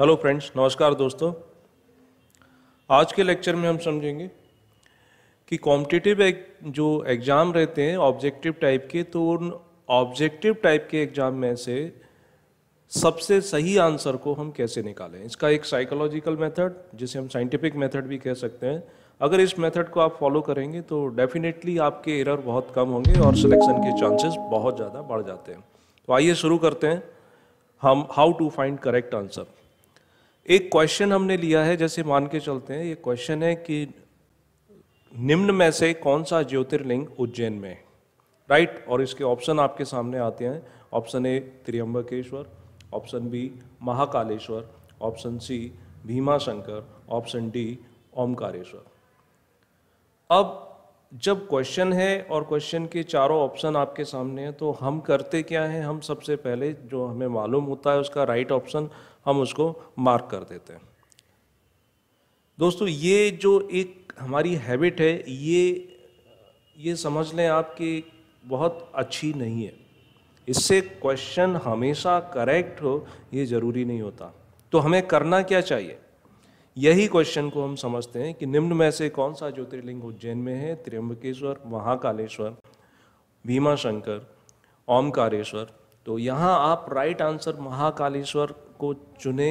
Hello friends नमस्कार दोस्तों आज के लेक्चर में हम समझेंगे कि कॉम्पिटिटिव एक, जो एग्ज़ाम रहते हैं ऑब्जेक्टिव टाइप के तो उन ऑब्जेक्टिव टाइप के एग्ज़ाम में से सबसे सही आंसर को हम कैसे निकालें इसका एक साइकोलॉजिकल मेथड जिसे हम साइंटिफिक मेथड भी कह सकते हैं अगर इस मेथड को आप फॉलो करेंगे तो डेफिनेटली आपके एरर बहुत कम होंगे और सिलेक्शन के चांसेस बहुत ज़्यादा बढ़ जाते हैं तो आइए शुरू करते हैं हम how to find correct answer एक क्वेश्चन हमने लिया है जैसे मान के चलते हैं ये क्वेश्चन है कि निम्न में से कौन सा ज्योतिर्लिंग उज्जैन में राइट और इसके ऑप्शन आपके सामने आते हैं option A Trimbakeshwar option B Mahakaleshwar option C Bhimashankar option D Omkareshwar अब जब क्वेश्चन है और क्वेश्चन के चारों ऑप्शन आपके सामने हैं तो हम करते क्या हैं हम सबसे पहले जो हमें मालूम होता है उसका राइट right ऑप्शन हम उसको मार्क कर देते हैं दोस्तों ये जो एक हमारी हैबिट है ये ये समझ लें आप कि बहुत अच्छी नहीं है इससे क्वेश्चन हमेशा करेक्ट हो ये ज़रूरी नहीं होता तो हमें करना क्या चाहिए यही क्वेश्चन को हम समझते हैं कि निम्न में से कौन सा ज्योतिर्लिंग उज्जैन में है त्र्यंबकेश्वर महाकालेश्वर भीमाशंकर ओमकारेश्वर तो यहाँ आप राइट आंसर महाकालेश्वर को चुने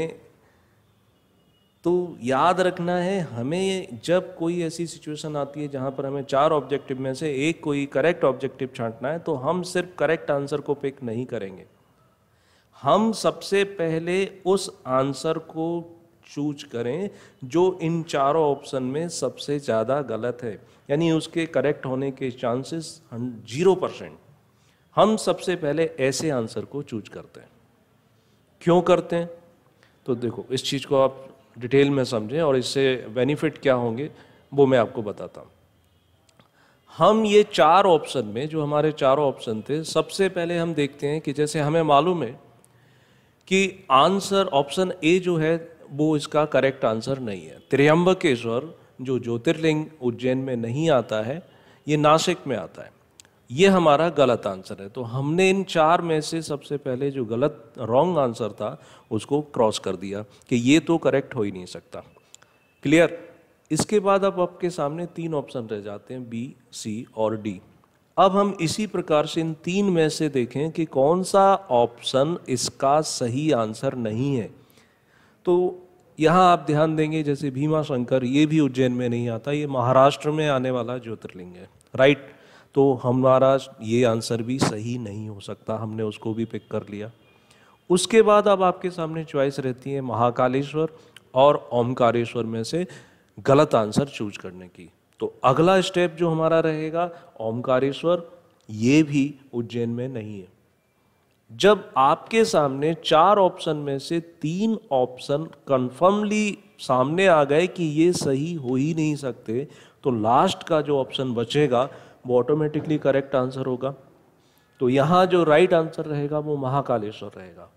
तो याद रखना है हमें जब कोई ऐसी सिचुएशन आती है जहाँ पर हमें चार ऑब्जेक्टिव में से एक कोई करेक्ट ऑब्जेक्टिव छांटना है तो हम सिर्फ करेक्ट आंसर को पिक नहीं करेंगे हम सबसे पहले उस आंसर को चूज करें जो इन चारों ऑप्शन में सबसे ज़्यादा गलत है यानी उसके करेक्ट होने के चांसेस जीरो परसेंट हम सबसे पहले ऐसे आंसर को चूज करते हैं क्यों करते हैं तो देखो इस चीज़ को आप डिटेल में समझें और इससे बेनिफिट क्या होंगे वो मैं आपको बताता हूँ हम ये चार ऑप्शन में जो हमारे चार ऑप्शन थे सबसे पहले हम देखते हैं कि जैसे हमें मालूम है कि आंसर ऑप्शन ए जो है वो इसका करेक्ट आंसर नहीं है त्रियम्बकेश्वर जो ज्योतिर्लिंग उज्जैन में नहीं आता है ये नासिक में आता है ये हमारा गलत आंसर है तो हमने इन चार में से सबसे पहले जो गलत रॉन्ग आंसर था उसको क्रॉस कर दिया कि ये तो करेक्ट हो ही नहीं सकता क्लियर इसके बाद अब आपके सामने तीन ऑप्शन रह जाते हैं बी सी और डी अब हम इसी प्रकार से इन तीन में से देखें कि कौन सा ऑप्शन इसका सही आंसर नहीं है तो यहाँ आप ध्यान देंगे जैसे भीमा शंकर ये भी उज्जैन में नहीं आता ये महाराष्ट्र में आने वाला ज्योतिर्लिंग है राइट right? तो हमारा ये आंसर भी सही नहीं हो सकता हमने उसको भी पिक कर लिया उसके बाद अब आपके सामने चॉइस रहती है महाकालेश्वर और ओमकारेश्वर में से गलत आंसर चूज करने की तो अगला स्टेप जो हमारा रहेगा ओमकारेश्वर ये भी उज्जैन में नहीं है जब आपके सामने चार ऑप्शन में से तीन ऑप्शन कंफर्मली सामने आ गए कि ये सही हो ही नहीं सकते तो लास्ट का जो ऑप्शन बचेगा वो ऑटोमेटिकली करेक्ट आंसर होगा तो यहां जो राइट आंसर रहेगा वो महाकालेश्वर रहेगा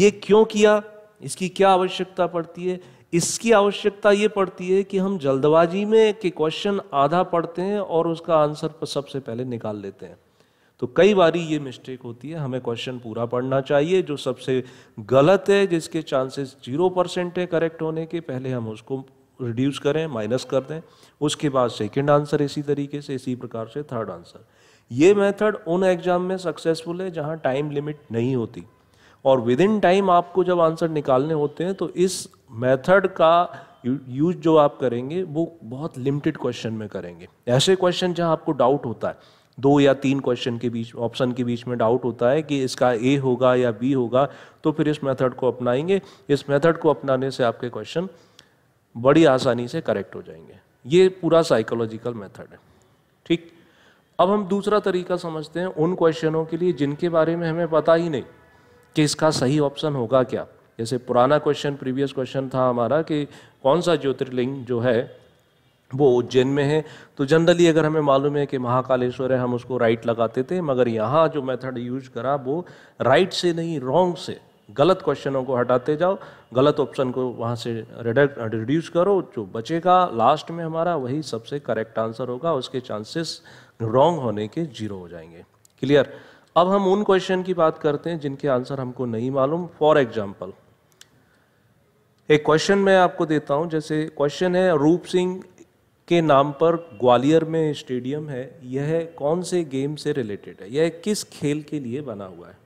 ये क्यों किया इसकी क्या आवश्यकता पड़ती है इसकी आवश्यकता ये पड़ती है कि हम जल्दबाजी में कि क्वेश्चन आधा पढ़ते हैं और उसका आंसर सबसे पहले निकाल लेते हैं तो कई बारी ये मिस्टेक होती है हमें क्वेश्चन पूरा पढ़ना चाहिए जो सबसे गलत है जिसके चांसेस जीरो परसेंट है करेक्ट होने के पहले हम उसको रिड्यूस करें माइनस कर दें उसके बाद सेकेंड आंसर इसी तरीके से इसी प्रकार से थर्ड आंसर ये मेथड उन एग्जाम में सक्सेसफुल है जहाँ टाइम लिमिट नहीं होती और विद इन टाइम आपको जब आंसर निकालने होते हैं तो इस मेथड का यूज जो आप करेंगे वो बहुत लिमिटेड क्वेश्चन में करेंगे ऐसे क्वेश्चन जहाँ आपको डाउट होता है दो या तीन क्वेश्चन के बीच ऑप्शन के बीच में डाउट होता है कि इसका ए होगा या बी होगा तो फिर इस मेथड को अपनाएंगे इस मेथड को अपनाने से आपके क्वेश्चन बड़ी आसानी से करेक्ट हो जाएंगे ये पूरा साइकोलॉजिकल मेथड है ठीक अब हम दूसरा तरीका समझते हैं उन क्वेश्चनों के लिए जिनके बारे में हमें पता ही नहीं कि इसका सही ऑप्शन होगा क्या जैसे पुराना क्वेश्चन प्रीवियस क्वेश्चन था हमारा कि कौन सा ज्योतिर्लिंग जो है वो उज्जैन में है तो जनरली अगर हमें मालूम है कि महाकालेश्वर है हम उसको राइट लगाते थे मगर यहाँ जो मेथड यूज करा वो राइट से नहीं रॉन्ग से गलत क्वेश्चनों को हटाते जाओ गलत ऑप्शन को वहाँ से रिड्यूस करो जो बचेगा लास्ट में हमारा वही सबसे करेक्ट आंसर होगा उसके चांसेस रॉन्ग होने के जीरो हो जाएंगे क्लियर अब हम उन क्वेश्चन की बात करते हैं जिनके आंसर हमको नहीं मालूम फॉर एग्जाम्पल एक क्वेश्चन मैं आपको देता हूँ जैसे क्वेश्चन है रूप सिंह के नाम पर ग्वालियर में स्टेडियम है यह कौन से गेम से रिलेटेड है यह किस खेल के लिए बना हुआ है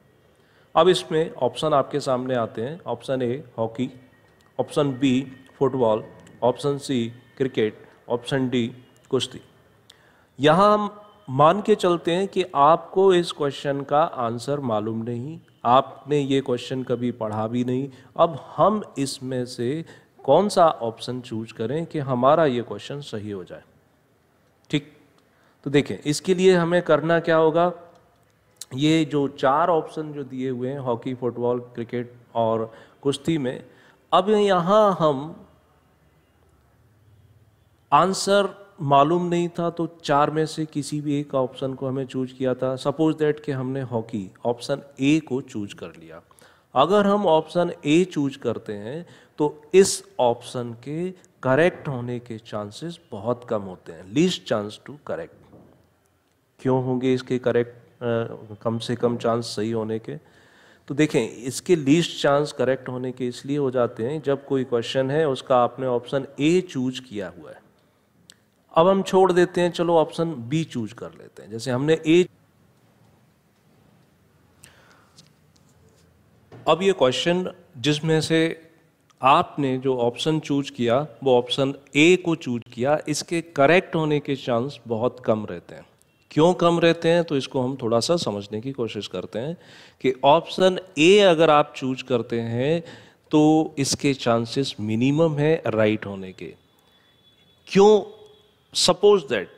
अब इसमें ऑप्शन आपके सामने आते हैं option A hockey option B football option C cricket option D कुश्ती यहाँ हम मान के चलते हैं कि आपको इस क्वेश्चन का आंसर मालूम नहीं आपने ये क्वेश्चन कभी पढ़ा भी नहीं अब हम इसमें से कौन सा ऑप्शन चूज करें कि हमारा ये क्वेश्चन सही हो जाए ठीक तो देखें इसके लिए हमें करना क्या होगा ये जो चार ऑप्शन जो दिए हुए हैं हॉकी फुटबॉल क्रिकेट और कुश्ती में अब यहाँ हम आंसर मालूम नहीं था तो चार में से किसी भी एक ऑप्शन को हमें चूज किया था सपोज दैट कि हमने हॉकी ऑप्शन ए को चूज कर लिया अगर हम ऑप्शन ए चूज करते हैं तो इस ऑप्शन के करेक्ट होने के चांसेस बहुत कम होते हैं लीस्ट चांस टू करेक्ट क्यों होंगे इसके करेक्ट कम से कम चांस सही होने के तो देखें इसके लीस्ट चांस करेक्ट होने के इसलिए हो जाते हैं जब कोई क्वेश्चन है उसका आपने ऑप्शन ए चूज किया हुआ है अब हम छोड़ देते हैं चलो ऑप्शन बी चूज कर लेते हैं जैसे हमने ए अब ये क्वेश्चन जिसमें से आपने जो ऑप्शन चूज किया वो ऑप्शन ए को चूज किया इसके करेक्ट होने के चांस बहुत कम रहते हैं क्यों कम रहते हैं तो इसको हम थोड़ा सा समझने की कोशिश करते हैं कि ऑप्शन ए अगर आप चूज करते हैं तो इसके चांसेस मिनिमम है राइट होने के क्यों सपोज दैट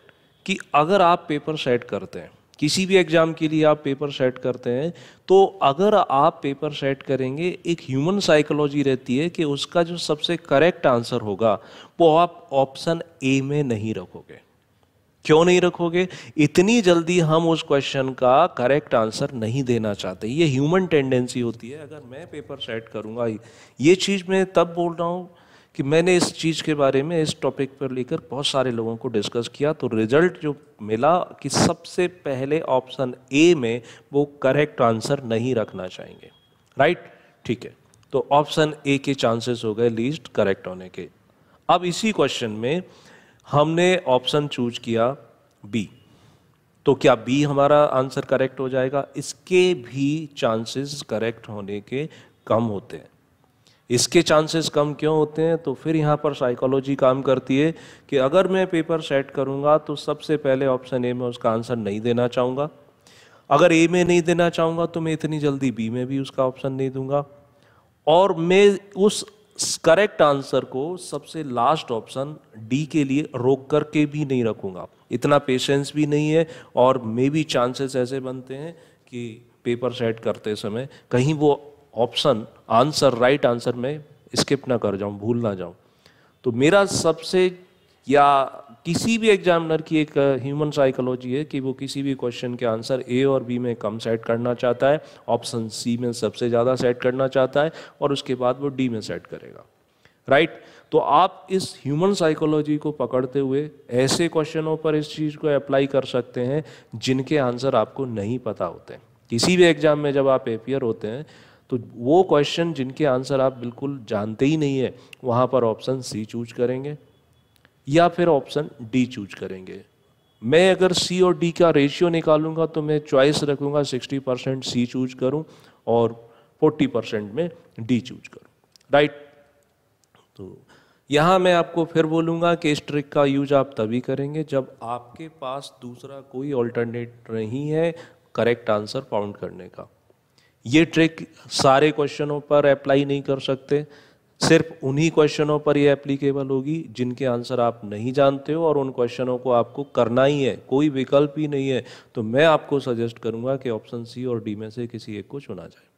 कि अगर आप पेपर सेट करते हैं किसी भी एग्ज़ाम के लिए आप पेपर सेट करते हैं तो अगर आप पेपर सेट करेंगे एक ह्यूमन साइकोलॉजी रहती है कि उसका जो सबसे करेक्ट आंसर होगा वो आप ऑप्शन ए में नहीं रखोगे क्यों नहीं रखोगे इतनी जल्दी हम उस क्वेश्चन का करेक्ट आंसर नहीं देना चाहते ये ह्यूमन टेंडेंसी होती है अगर मैं पेपर सेट करूँगा ये चीज़ मैं तब बोल रहा हूँ कि मैंने इस चीज़ के बारे में इस टॉपिक पर लेकर बहुत सारे लोगों को डिस्कस किया तो रिजल्ट जो मिला कि सबसे पहले ऑप्शन ए में वो करेक्ट आंसर नहीं रखना चाहेंगे राइट ठीक है तो ऑप्शन ए के चांसेस हो गए लीस्ट करेक्ट होने के अब इसी क्वेश्चन में हमने ऑप्शन चूज किया बी तो क्या बी हमारा आंसर करेक्ट हो जाएगा इसके भी चांसेस करेक्ट होने के कम होते हैं इसके चांसेस कम क्यों होते हैं तो फिर यहाँ पर साइकोलॉजी काम करती है कि अगर मैं पेपर सेट करूँगा तो सबसे पहले ऑप्शन ए में उसका आंसर नहीं देना चाहूँगा अगर ए में नहीं देना चाहूँगा तो मैं इतनी जल्दी बी में भी उसका ऑप्शन नहीं दूंगा और मैं उस करेक्ट आंसर को सबसे लास्ट ऑप्शन डी के लिए रोक करके भी नहीं रखूंगा इतना पेशेंस भी नहीं है और मे बी चांसेस ऐसे बनते हैं कि पेपर सेट करते समय कहीं वो ऑप्शन आंसर राइट आंसर में स्किप ना कर जाऊं भूल ना जाऊं तो मेरा सबसे या किसी भी एग्जामिनर की एक ह्यूमन uh, साइकोलॉजी है कि वो किसी भी क्वेश्चन के आंसर ए और बी में कम सेट करना चाहता है ऑप्शन सी में सबसे ज़्यादा सेट करना चाहता है और उसके बाद वो डी में सेट करेगा राइट right? तो आप इस ह्यूमन साइकोलॉजी को पकड़ते हुए ऐसे क्वेश्चनों पर इस चीज़ को अप्लाई कर सकते हैं जिनके आंसर आपको नहीं पता होते किसी भी एग्जाम में जब आप एपियर होते हैं तो वो क्वेश्चन जिनके आंसर आप बिल्कुल जानते ही नहीं है वहाँ पर ऑप्शन सी चूज करेंगे या फिर ऑप्शन डी चूज करेंगे मैं अगर सी और डी का रेशियो निकालूंगा तो मैं चॉइस रखूंगा 60 परसेंट सी चूज करूं और 40 परसेंट में डी चूज करूं राइट तो यहां मैं आपको फिर बोलूंगा कि इस ट्रिक का यूज आप तभी करेंगे जब आपके पास दूसरा कोई ऑल्टरनेट नहीं है करेक्ट आंसर फाउंड करने का ये ट्रिक सारे क्वेश्चनों पर अप्लाई नहीं कर सकते सिर्फ उन्हीं क्वेश्चनों पर ये एप्लीकेबल होगी जिनके आंसर आप नहीं जानते हो और उन क्वेश्चनों को आपको करना ही है कोई विकल्प ही नहीं है तो मैं आपको सजेस्ट करूंगा कि ऑप्शन सी और डी में से किसी एक को चुना जाए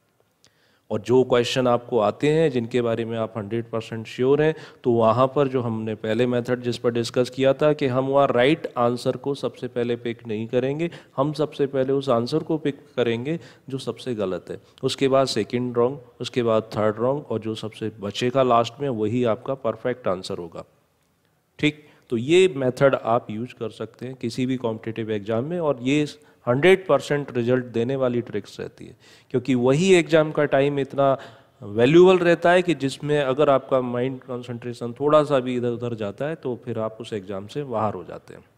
और जो क्वेश्चन आपको आते हैं जिनके बारे में आप 100 परसेंट श्योर हैं तो वहाँ पर जो हमने पहले मेथड जिस पर डिस्कस किया था कि हम वहाँ राइट आंसर को सबसे पहले पिक नहीं करेंगे हम सबसे पहले उस आंसर को पिक करेंगे जो सबसे गलत है उसके बाद सेकेंड रॉन्ग उसके बाद थर्ड रॉन्ग और जो सबसे बचेगा लास्ट में वही आपका परफेक्ट आंसर होगा ठीक तो ये मेथड आप यूज कर सकते हैं किसी भी कॉम्पिटेटिव एग्जाम में और ये हंड्रेड परसेंट रिजल्ट देने वाली ट्रिक्स रहती है क्योंकि वही एग्ज़ाम का टाइम इतना वैल्यूबल रहता है कि जिसमें अगर आपका माइंड कंसंट्रेशन थोड़ा सा भी इधर उधर जाता है तो फिर आप उस एग्ज़ाम से बाहर हो जाते हैं